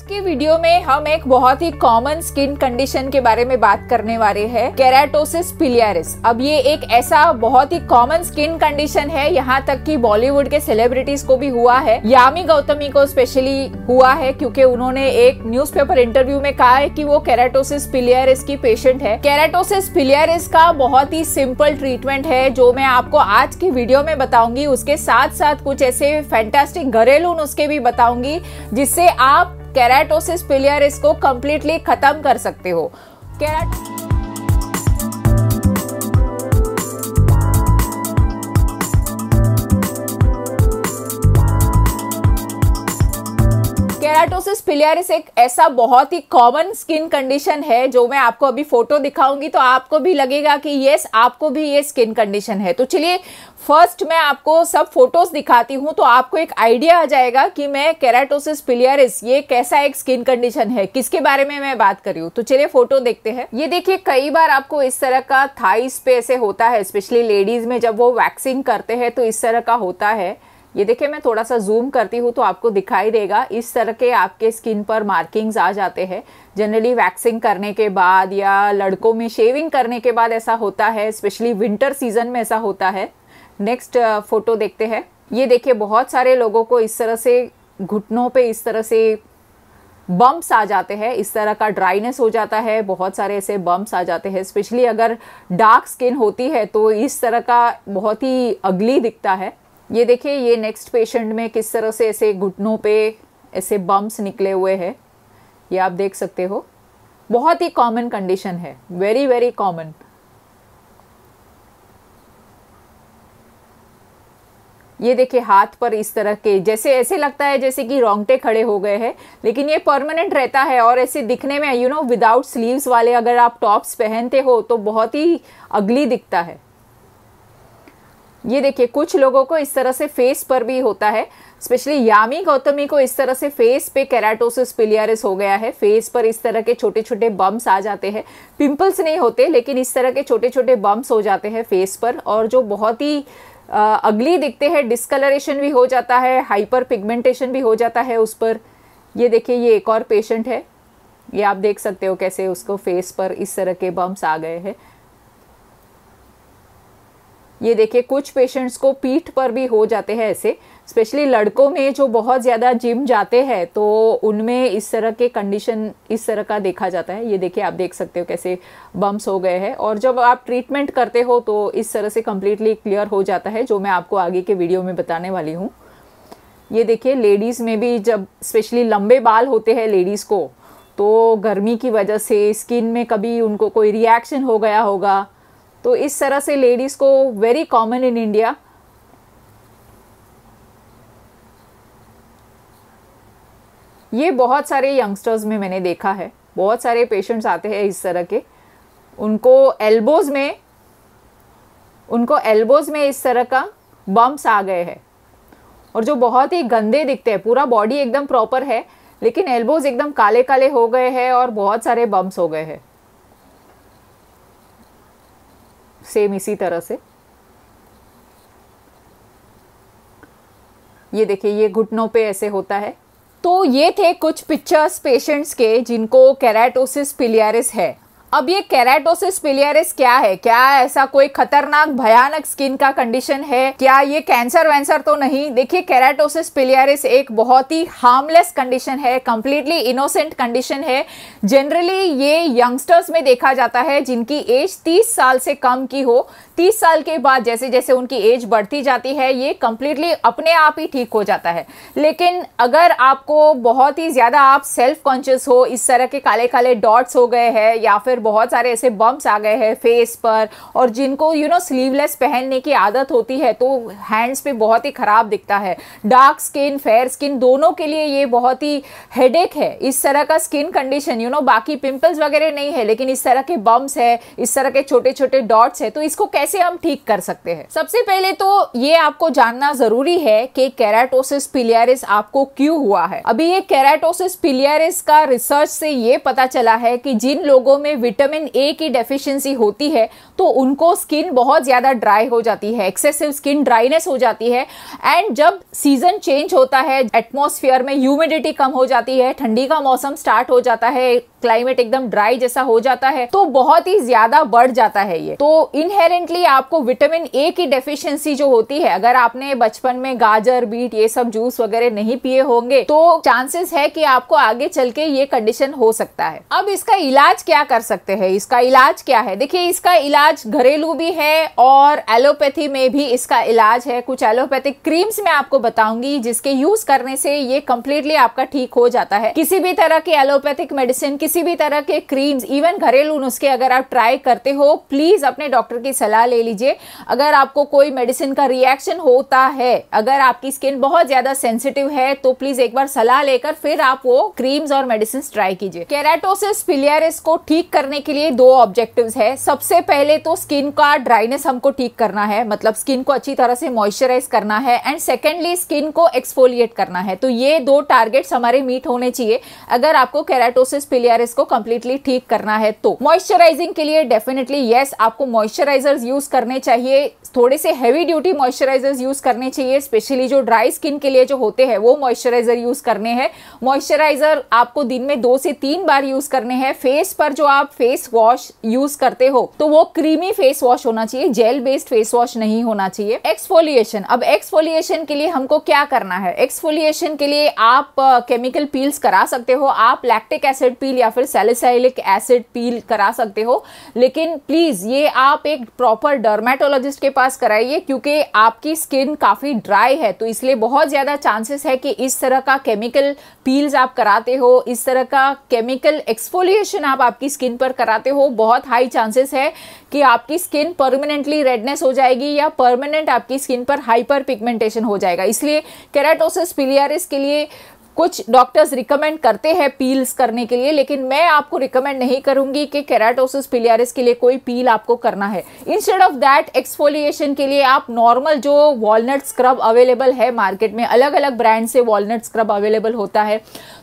आज की वीडियो में हम एक बहुत ही कॉमन स्किन कंडीशन के बारे में बात करने वाले हैं कैराटोसिस पिलियरिस अब ये एक ऐसा बहुत ही कॉमन स्किन कंडीशन है यहाँ तक कि बॉलीवुड के सेलिब्रिटीज को भी हुआ है यामी गौतमी को स्पेशली हुआ है क्योंकि उन्होंने एक न्यूज़पेपर इंटरव्यू में कहा है कि वो कैराटोसिस पिलियरिस की पेशेंट है कैराटोसिस पिलियरिस का बहुत ही सिंपल ट्रीटमेंट है जो मैं आपको आज की वीडियो में बताऊंगी उसके साथ साथ कुछ ऐसे फैंटास्टिक घरेलू नुस्खे भी बताऊंगी जिससे आप केराटोसिस पिलियरिस को कंप्लीटली खत्म कर सकते हो केराटोसिस केराटोसिस पिलियरिस एक ऐसा बहुत ही कॉमन स्किन कंडीशन है जो मैं आपको अभी फोटो दिखाऊंगी तो आपको भी लगेगा कि यस आपको भी ये स्किन कंडीशन है तो चलिए फर्स्ट मैं आपको सब फोटोज दिखाती हूँ तो आपको एक आइडिया आ जाएगा कि मैं केराटोसिस पिलियरिस ये कैसा एक स्किन कंडीशन है किसके बारे में मैं बात कर रही हूँ तो चलिए फोटो देखते हैं ये देखिए कई बार आपको इस तरह का थाइस पे ऐसे होता है स्पेशली लेडीज में जब वो वैक्सिंग करते हैं तो इस तरह का होता है ये देखिए मैं थोड़ा सा जूम करती हूँ तो आपको दिखाई देगा इस तरह के आपके स्किन पर मार्किंग्स आ जाते हैं जनरली वैक्सिंग करने के बाद या लड़कों में शेविंग करने के बाद ऐसा होता है स्पेशली विंटर सीजन में ऐसा होता है नेक्स्ट फोटो देखते हैं ये देखिए बहुत सारे लोगों को इस तरह से घुटनों पे इस तरह से बम्प्स आ जाते हैं इस तरह का ड्राइनेस हो जाता है बहुत सारे ऐसे बम्प्स आ जाते हैं स्पेशली अगर डार्क स्किन होती है तो इस तरह का बहुत ही अगली दिखता है ये देखिए ये नेक्स्ट पेशेंट में किस तरह से ऐसे घुटनों पे ऐसे बम्प्स निकले हुए हैं ये आप देख सकते हो बहुत ही कॉमन कंडीशन है वेरी वेरी कॉमन ये देखिए हाथ पर इस तरह के जैसे ऐसे लगता है जैसे कि रोंगटे खड़े हो गए हैं लेकिन ये परमानेंट रहता है और ऐसे दिखने में यू नो विदाउट स्लीव्स वाले अगर आप टॉप्स पहनते हो तो बहुत ही अगली दिखता है ये देखिए कुछ लोगों को इस तरह से फेस पर भी होता है स्पेशली यामी गौतमी को इस तरह से फेस पे कैराटोसिस पिलियरिस हो गया है फेस पर इस तरह के छोटे छोटे बम्स आ जाते हैं पिंपल्स नहीं होते लेकिन इस तरह के छोटे छोटे बम्स हो जाते हैं फेस पर और जो बहुत ही अगली दिखते हैं डिस्कलरेशन भी हो जाता है हाइपर पिगमेंटेशन भी हो जाता है उस पर ये देखिए ये एक और पेशेंट है ये आप देख सकते हो कैसे उसको फेस पर इस तरह के बम्स आ गए हैं ये देखिए कुछ पेशेंट्स को पीठ पर भी हो जाते हैं ऐसे स्पेशली लड़कों में जो बहुत ज़्यादा जिम जाते हैं तो उनमें इस तरह के कंडीशन इस तरह का देखा जाता है ये देखिए आप देख सकते हो कैसे बम्स हो गए हैं और जब आप ट्रीटमेंट करते हो तो इस तरह से कम्प्लीटली क्लियर हो जाता है जो मैं आपको आगे के वीडियो में बताने वाली हूँ ये देखिए लेडीज़ में भी जब स्पेशली लंबे बाल होते हैं लेडीज़ को तो गर्मी की वजह से स्किन में कभी उनको कोई रिएक्शन हो गया होगा तो इस तरह से लेडीज़ को वेरी कॉमन इन इंडिया ये बहुत सारे यंगस्टर्स में मैंने देखा है बहुत सारे पेशेंट्स आते हैं इस तरह के उनको एल्बोज़ में उनको एल्बोज़ में इस तरह का बम्प्स आ गए हैं और जो बहुत ही गंदे दिखते हैं पूरा बॉडी एकदम प्रॉपर है लेकिन एल्बोज़ एकदम काले काले हो गए हैं और बहुत सारे बम्प्स हो गए हैं सेम इसी तरह से ये देखिए ये घुटनों पे ऐसे होता है तो ये थे कुछ पिक्चर्स पेशेंट्स के जिनको कैराटोसिस पिलियरिस है अब ये कैराटोसिस पिलियरिस क्या है क्या ऐसा कोई खतरनाक भयानक स्किन का कंडीशन है क्या ये कैंसर वैंसर तो नहीं देखिए कैराटोसिस पिलियरिस एक बहुत ही हार्मलेस कंडीशन है कंप्लीटली इनोसेंट कंडीशन है जनरली ये यंगस्टर्स में देखा जाता है जिनकी एज 30 साल से कम की हो 30 साल के बाद जैसे जैसे उनकी एज बढ़ती जाती है ये कंप्लीटली अपने आप ही ठीक हो जाता है लेकिन अगर आपको बहुत ही ज़्यादा आप सेल्फ कॉन्शियस हो इस तरह के काले काले डॉट्स हो गए हैं या फिर फिर बहुत सारे ऐसे बम्प्स आ गए हैं फेस पर और जिनको यू नो स्लीवलेस पहनने की आदत होती है तो हैंड्स पे बहुत ही ख़राब दिखता है डार्क स्किन फेयर स्किन दोनों के लिए ये बहुत ही हेडेक है इस तरह का स्किन कंडीशन यू नो बाकी पिंपल्स वगैरह नहीं है लेकिन इस तरह के बम्स है इस तरह के छोटे छोटे डॉट्स है तो इसको कैसे हम ठीक कर सकते हैं सबसे पहले तो ये आपको जानना जरूरी है कि कैराटोसिस पिलियरिस आपको क्यों हुआ है अभी ये कैराटोसिस पिलियरिस का रिसर्च से ये पता चला है कि जिन लोगों में विटामिन ए की डेफिशिएंसी होती है तो उनको स्किन बहुत ज़्यादा ड्राई हो जाती है एक्सेसिव स्किन ड्राइनेस हो जाती है एंड जब सीजन चेंज होता है एटमोसफियर में ह्यूमिडिटी कम हो जाती है ठंडी का मौसम स्टार्ट हो जाता है क्लाइमेट एकदम ड्राई जैसा हो जाता है तो बहुत ही ज्यादा बढ़ जाता है ये तो इनहेरेंटली आपको विटामिन ए की डेफिशिएंसी जो होती है अगर आपने बचपन में गाजर बीट ये सब जूस वगैरह नहीं पिए होंगे तो चांसेस है कि आपको आगे चल के ये कंडीशन हो सकता है अब इसका इलाज क्या कर सकते सकते हैं इसका इलाज क्या है देखिए इसका इलाज घरेलू भी है और एलोपैथी में भी इसका इलाज है कुछ एलोपैथिक क्रीम्स मैं आपको बताऊंगी जिसके यूज करने से ये कंप्लीटली आपका ठीक हो जाता है किसी भी तरह के एलोपैथिक मेडिसिन किसी भी तरह के क्रीम्स इवन घरेलू नुस्खे अगर आप ट्राई करते हो प्लीज अपने डॉक्टर की सलाह ले लीजिए अगर आपको कोई मेडिसिन का रिएक्शन होता है अगर आपकी स्किन बहुत ज्यादा सेंसिटिव है तो प्लीज एक बार सलाह लेकर फिर आप वो क्रीम्स और मेडिसिन ट्राई कीजिए कैराटोसिस फिलियरिस को ठीक करने करने के लिए दो ऑब्जेक्टिव्स है सबसे पहले तो स्किन का ड्राइनेस हमको ठीक करना है मतलब स्किन को अच्छी तरह से मॉइस्चराइज करना है एंड सेकेंडली स्किन को एक्सफोलिएट करना है तो ये दो टारगेट्स हमारे मीट होने चाहिए अगर आपको कैराटोसिस पिलियरिस को कंप्लीटली ठीक करना है तो मॉइस्चराइजिंग के लिए डेफिनेटली येस आपको मॉइस्चराइजर यूज करने चाहिए थोड़े से हैवी ड्यूटी मॉइस्चराइजर यूज करने चाहिए स्पेशली जो ड्राई स्किन के लिए जो होते हैं वो मॉइस्चराइजर यूज करने हैं मॉइस्चराइजर आपको दिन में दो से तीन बार यूज करने हैं फेस पर जो आप फेस वॉश यूज करते हो तो वो क्रीमी फेस वॉश होना चाहिए जेल बेस्ड फेस वॉश नहीं होना चाहिए एक्सफोलिएशन अब एक्सफोलिएशन के लिए हमको क्या करना है एक्सफोलिएशन के लिए आप केमिकल पील्स करा सकते हो आप लैक्टिक एसिड पील या फिर सेलिसाइलिक एसिड पील करा सकते हो लेकिन प्लीज ये आप एक प्रॉपर डर्मेटोलॉजिस्ट के पास कराइए क्योंकि आपकी स्किन काफी ड्राई है तो इसलिए बहुत ज्यादा चांसेस है कि इस तरह का केमिकल पील्स आप कराते हो इस तरह का केमिकल एक्सफोलिएशन आप आपकी स्किन पर अगर कराते हो बहुत हाई चांसेस है कि आपकी स्किन परमानेंटली रेडनेस हो जाएगी या परमानेंट आपकी स्किन पर हाइपर पिगमेंटेशन हो जाएगा इसलिए केराटोसिस पिलियरिस के लिए कुछ डॉक्टर्स रिकमेंड करते हैं पील्स करने के लिए लेकिन मैं आपको रिकमेंड नहीं करूंगी कि केराटोसिस पिलियरिस के लिए कोई पील आपको करना है इंस्टेड ऑफ दैट एक्सफोलिएशन के लिए आप नॉर्मल जो वॉलनट स्क्रब अवेलेबल है मार्केट में अलग अलग ब्रांड से वॉलनट स्क्रब अवेलेबल होता है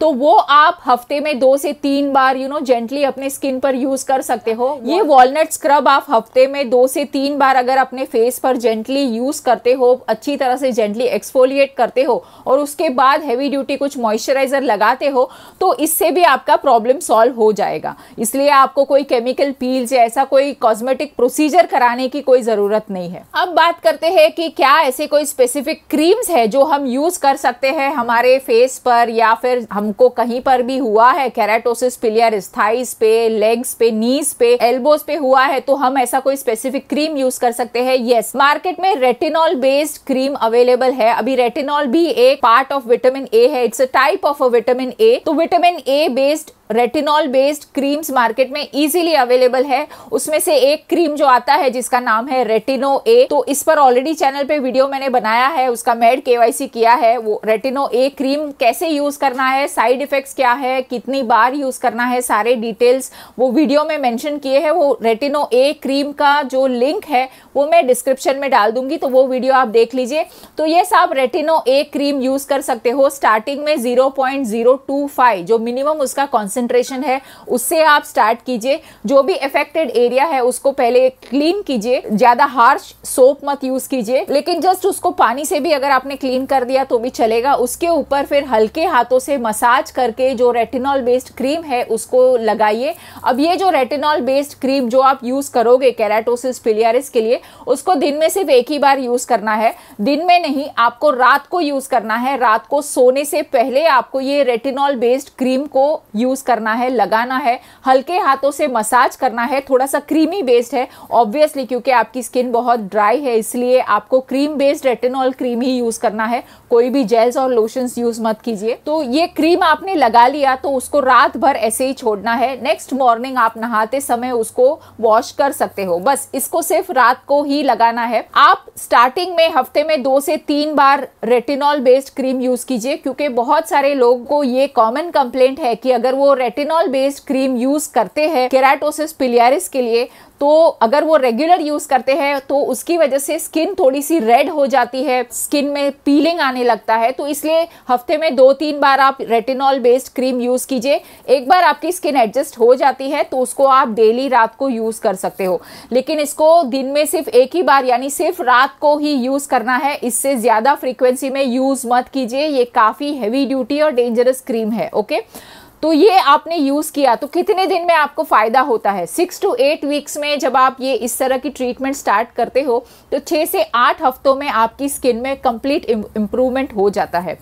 तो वो आप हफ्ते में दो से तीन बार यू नो जेंटली अपने स्किन पर यूज कर सकते हो ये वॉलनट स्क्रब आप हफ्ते में दो से तीन बार अगर अपने फेस पर जेंटली यूज करते हो अच्छी तरह से जेंटली एक्सफोलिएट करते हो और उसके बाद हैवी ड्यूटी कुछ कुछ मॉइस्चराइजर लगाते हो तो इससे भी आपका प्रॉब्लम सॉल्व हो जाएगा इसलिए आपको कोई केमिकल पील या ऐसा कोई कॉस्मेटिक प्रोसीजर कराने की कोई ज़रूरत नहीं है अब बात करते हैं कि क्या ऐसे कोई स्पेसिफिक क्रीम्स है जो हम यूज़ कर सकते हैं हमारे फेस पर या फिर हमको कहीं पर भी हुआ है कैराटोसिस पिलियर थाइस पे लेग्स पे नीज पे एल्बोज पे हुआ है तो हम ऐसा कोई स्पेसिफिक क्रीम यूज कर सकते हैं यस मार्केट में रेटिनॉल बेस्ड क्रीम अवेलेबल है अभी रेटिनॉल भी एक पार्ट ऑफ विटामिन ए है it's a type of a vitamin A. So vitamin A based retinol based creams market में इजीली अवेलेबल है उसमें से एक क्रीम जो आता है जिसका नाम है रेटिनो ए तो इस पर ऑलरेडी चैनल पे वीडियो मैंने बनाया है उसका मेड के किया है वो रेटिनो ए क्रीम कैसे यूज करना है साइड इफेक्ट क्या है कितनी बार यूज करना है सारे डिटेल्स वो वीडियो में मैंशन किए हैं वो रेटिनो ए क्रीम का जो लिंक है वो मैं डिस्क्रिप्शन में डाल दूंगी तो वो वीडियो आप देख लीजिए तो ये सब रेटिनो ए क्रीम यूज कर सकते हो स्टार्टिंग में जीरो जो मिनिमम उसका कॉन्सेंट कंसनट्रेशन है उससे आप स्टार्ट कीजिए जो भी इफेक्टेड एरिया है उसको पहले क्लीन कीजिए ज्यादा हार्श सोप मत यूज कीजिए लेकिन जस्ट उसको पानी से भी अगर आपने क्लीन कर दिया तो भी चलेगा उसके ऊपर फिर हल्के हाथों से मसाज करके जो रेटिनॉल बेस्ड क्रीम है उसको लगाइए अब ये जो रेटिनॉल बेस्ड क्रीम जो आप यूज करोगे कैराटोसिस फिलियरिस के लिए उसको दिन में सिर्फ एक ही बार यूज करना है दिन में नहीं आपको रात को यूज करना है रात को सोने से पहले आपको ये रेटिनॉल बेस्ड क्रीम को यूज करना है लगाना है हल्के हाथों से मसाज करना है थोड़ा सा क्रीमी बेस्ड है ऑब्वियसली क्योंकि आपकी स्किन बहुत ड्राई है इसलिए आपको क्रीम बेस्ड रेटेनॉल क्रीम ही यूज़ करना है कोई भी जेल्स और लोशंस यूज़ मत कीजिए तो ये क्रीम आपने लगा लिया तो उसको रात भर ऐसे ही छोड़ना है नेक्स्ट मॉर्निंग आप नहाते समय उसको वॉश कर सकते हो बस इसको सिर्फ रात को ही लगाना है आप स्टार्टिंग में हफ्ते में दो से तीन बार रेटिनॉल बेस्ड क्रीम यूज कीजिए क्योंकि बहुत सारे लोगों को ये कॉमन कंप्लेंट है कि अगर वो रेटिनॉल बेस्ड क्रीम यूज करते हैं केराटोसिस पिलियरिस के लिए तो अगर वो रेगुलर यूज करते हैं तो उसकी वजह से स्किन थोड़ी सी रेड हो जाती है स्किन में पीलिंग आने लगता है तो इसलिए हफ्ते में दो तीन बार आप रेटिनॉल बेस्ड क्रीम यूज कीजिए एक बार आपकी स्किन एडजस्ट हो जाती है तो उसको आप डेली रात को यूज कर सकते हो लेकिन इसको दिन में सिर्फ एक ही बार यानी सिर्फ रात को ही यूज करना है इससे ज्यादा फ्रिक्वेंसी में यूज मत कीजिए ये काफी हैवी ड्यूटी और डेंजरस क्रीम है ओके तो ये आपने यूज़ किया तो कितने दिन में आपको फ़ायदा होता है सिक्स टू एट वीक्स में जब आप ये इस तरह की ट्रीटमेंट स्टार्ट करते हो तो छः से आठ हफ्तों में आपकी स्किन में कंप्लीट इम्प्रूवमेंट हो जाता है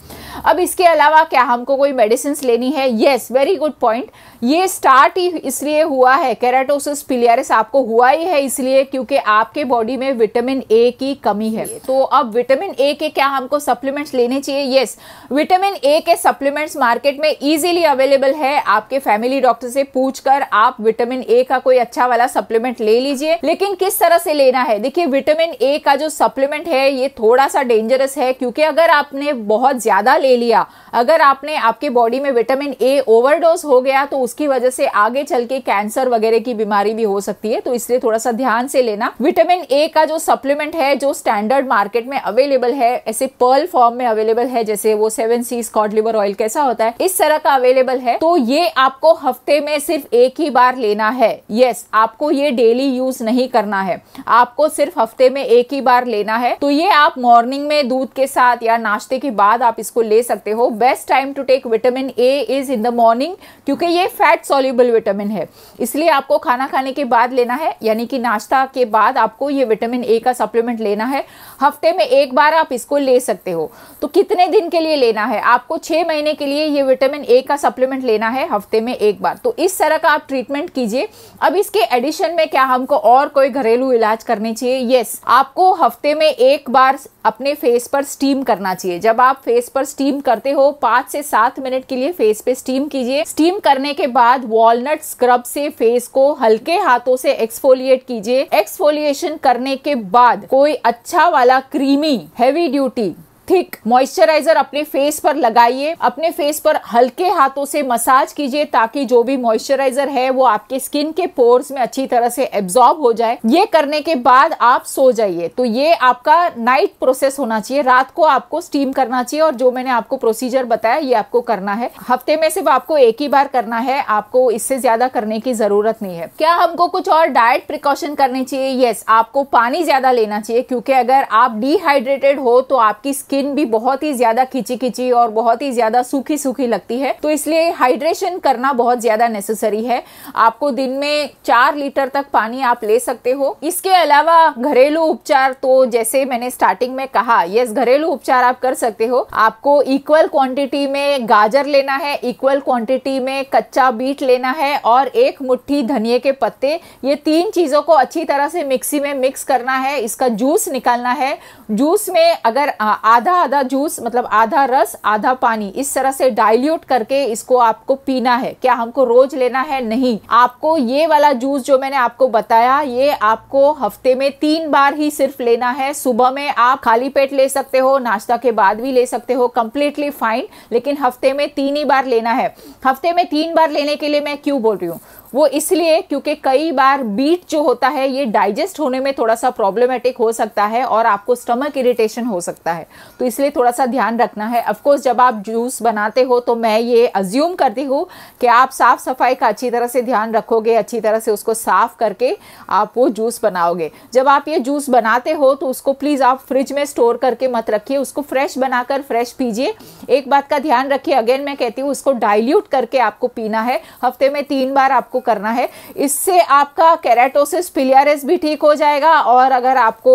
अब इसके अलावा क्या हमको कोई मेडिसिन लेनी है येस वेरी गुड पॉइंट ये स्टार्ट ही इसलिए हुआ है कैराटोसिस पिलियरिस आपको हुआ ही है इसलिए क्योंकि आपके बॉडी में विटामिन ए की कमी है तो अब विटामिन ए के क्या हमको सप्लीमेंट्स लेने चाहिए येस विटामिन ए के सप्लीमेंट्स मार्केट में ईजिली अवेलेबल अवेलेबल है आपके फैमिली डॉक्टर से पूछकर आप विटामिन ए का कोई अच्छा वाला सप्लीमेंट ले लीजिए लेकिन किस तरह से लेना है देखिए विटामिन ए का जो सप्लीमेंट है ये थोड़ा सा डेंजरस है क्योंकि अगर आपने बहुत ज्यादा ले लिया अगर आपने आपके बॉडी में विटामिन ए ओवरडोज हो गया तो उसकी वजह से आगे चल के कैंसर वगैरह की बीमारी भी हो सकती है तो इसलिए थोड़ा सा ध्यान से लेना विटामिन ए का जो सप्लीमेंट है जो स्टैंडर्ड मार्केट में अवेलेबल है ऐसे पर्ल फॉर्म में अवेलेबल है जैसे वो seven seas cod liver oil कैसा होता है इस तरह का अवेलेबल है तो ये आपको हफ्ते में सिर्फ एक ही बार लेना है यस आपको ये डेली यूज नहीं करना है आपको सिर्फ हफ्ते में एक ही बार लेना है तो ये आप मॉर्निंग में दूध के साथ या नाश्ते के बाद आप इसको ले सकते हो best time to take vitamin A is in the morning क्योंकि ये फैट सोल्यूबल विटामिन है इसलिए आपको खाना खाने के बाद लेना है यानी कि नाश्ता के बाद आपको ये विटामिन ए का सप्लीमेंट लेना है हफ्ते में एक बार आप इसको ले सकते हो तो कितने दिन के लिए लेना है आपको छह महीने के लिए ये विटामिन ए का सप्लीमेंट लेना है हफ्ते में एक बार तो इस तरह का आप ट्रीटमेंट कीजिए अब इसके एडिशन में क्या हमको और कोई घरेलू इलाज करने चाहिए यस आपको हफ्ते में एक बार अपने फेस पर स्टीम करना चाहिए जब आप फेस पर स्टीम करते हो पांच से सात मिनट के लिए फेस पे स्टीम कीजिए स्टीम करने के बाद वॉलनट स्क्रब से फेस को हल्के हाथों से एक्सफोलिएट कीजिए एक्सफोलिएशन करने के बाद कोई अच्छा वाला creamy heavy duty thick moisturiser अपने फेस पर लगाइए अपने फेस पर हल्के हाथों से मसाज कीजिए ताकि जो भी मॉइस्चराइजर है वो आपके स्किन के पोर्स में अच्छी तरह से एब्जॉर्ब हो जाए ये करने के बाद आप सो जाइए तो ये आपका नाइट प्रोसेस होना चाहिए रात को आपको स्टीम करना चाहिए और जो मैंने आपको प्रोसीजर बताया ये आपको करना है हफ्ते में सिर्फ आपको एक ही बार करना है आपको इससे ज्यादा करने की जरूरत नहीं है क्या हमको कुछ और डाइट प्रिकॉशन करनी चाहिए यस आपको पानी ज्यादा लेना चाहिए क्योंकि अगर आप डिहाइड्रेटेड हो तो आपकी स्किन स्किन भी बहुत ही ज्यादा खिंची खिंची और बहुत ही ज्यादा सूखी सूखी लगती है तो इसलिए हाइड्रेशन करना बहुत ज्यादा नेसेसरी है आपको दिन में चार लीटर तक पानी आप ले सकते हो इसके अलावा घरेलू उपचार तो जैसे मैंने स्टार्टिंग में कहा यस घरेलू उपचार आप कर सकते हो आपको इक्वल क्वांटिटी में गाजर लेना है इक्वल क्वांटिटी में कच्चा बीट लेना है और एक मुट्ठी धनिया के पत्ते ये तीन चीज़ों को अच्छी तरह से मिक्सी में मिक्स करना है इसका जूस निकालना है जूस में अगर आधा आधा आधा जूस मतलब आधा रस आधा पानी इस तरह से डाइल्यूट करके इसको आपको पीना है क्या हमको रोज लेना है नहीं आपको ये वाला जूस जो मैंने आपको बताया ये आपको हफ्ते में तीन बार ही सिर्फ लेना है सुबह में आप खाली पेट ले सकते हो नाश्ता के बाद भी ले सकते हो कंप्लीटली फाइन लेकिन हफ्ते में तीन ही बार लेना है हफ्ते में तीन बार लेने के लिए मैं क्यों बोल रही हूँ वो इसलिए क्योंकि कई बार बीट जो होता है ये डाइजेस्ट होने में थोड़ा सा प्रॉब्लमेटिक हो सकता है और आपको स्टमक इरिटेशन हो सकता है तो इसलिए थोड़ा सा ध्यान रखना है अफकोर्स जब आप जूस बनाते हो तो मैं ये अज्यूम करती हूँ कि आप साफ़ सफाई का अच्छी तरह से ध्यान रखोगे अच्छी तरह से उसको साफ़ करके आप वो जूस बनाओगे जब आप ये जूस बनाते हो तो उसको प्लीज़ आप फ्रिज में स्टोर करके मत रखिए उसको फ्रेश बनाकर फ्रेश पीजिए एक बात का ध्यान रखिए अगेन मैं कहती हूँ उसको डाइल्यूट करके आपको पीना है हफ्ते में तीन बार आपको आपको करना है इससे आपका कैरेटोसिस पिलियरिस भी ठीक हो जाएगा और अगर आपको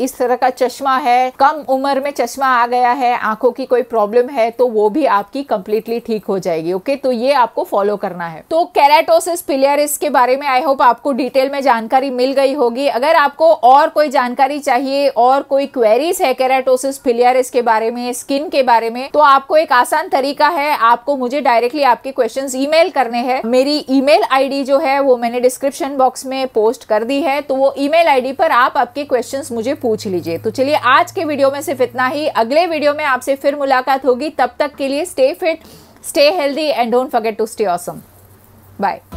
इस तरह का चश्मा है कम उम्र में चश्मा आ गया है आंखों की कोई प्रॉब्लम है तो वो भी आपकी कंप्लीटली ठीक हो जाएगी ओके तो ये आपको फॉलो करना है तो कैरेटोसिस पिलियरिस के बारे में आई होप आपको डिटेल में जानकारी मिल गई होगी अगर आपको और कोई जानकारी चाहिए और कोई क्वेरीज है केराटोसिस पिलियरिस के बारे में स्किन के बारे में तो आपको एक आसान तरीका है आपको मुझे डायरेक्टली आपके क्वेश्चन ई करने हैं मेरी ईमेल आईडी आईडी जो है वो मैंने डिस्क्रिप्शन बॉक्स में पोस्ट कर दी है तो वो ईमेल आईडी पर आप आपके क्वेश्चंस मुझे पूछ लीजिए तो चलिए आज के वीडियो में सिर्फ इतना ही अगले वीडियो में आपसे फिर मुलाकात होगी तब तक के लिए stay fit stay healthy and don't forget to stay awesome bye